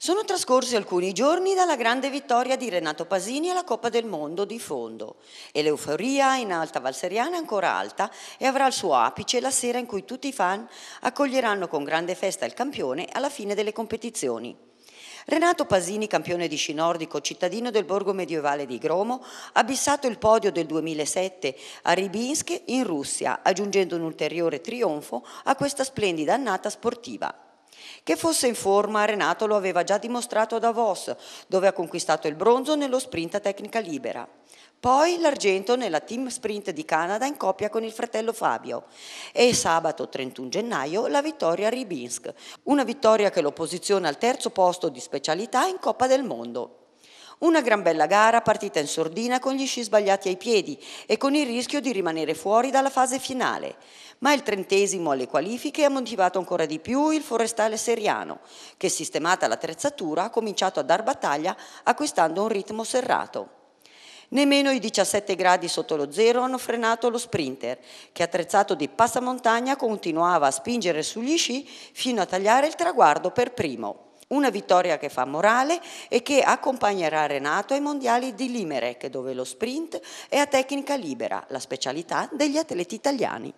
Sono trascorsi alcuni giorni dalla grande vittoria di Renato Pasini alla Coppa del Mondo di fondo e l'euforia in Alta Valseriana è ancora alta e avrà il suo apice la sera in cui tutti i fan accoglieranno con grande festa il campione alla fine delle competizioni. Renato Pasini, campione di sci nordico, cittadino del borgo medievale di Gromo, ha bissato il podio del 2007 a Ribinsk in Russia, aggiungendo un ulteriore trionfo a questa splendida annata sportiva. Che fosse in forma, Renato lo aveva già dimostrato a Davos, dove ha conquistato il bronzo nello sprint a tecnica libera. Poi l'argento nella team sprint di Canada in coppia con il fratello Fabio e sabato 31 gennaio la vittoria a Ribinsk, una vittoria che lo posiziona al terzo posto di specialità in Coppa del Mondo. Una gran bella gara partita in sordina con gli sci sbagliati ai piedi e con il rischio di rimanere fuori dalla fase finale. Ma il trentesimo alle qualifiche ha motivato ancora di più il forestale seriano, che sistemata l'attrezzatura ha cominciato a dar battaglia acquistando un ritmo serrato. Nemmeno i 17 gradi sotto lo zero hanno frenato lo sprinter, che attrezzato di passamontagna continuava a spingere sugli sci fino a tagliare il traguardo per primo. Una vittoria che fa morale e che accompagnerà Renato ai mondiali di Limerick, dove lo sprint è a tecnica libera, la specialità degli atleti italiani.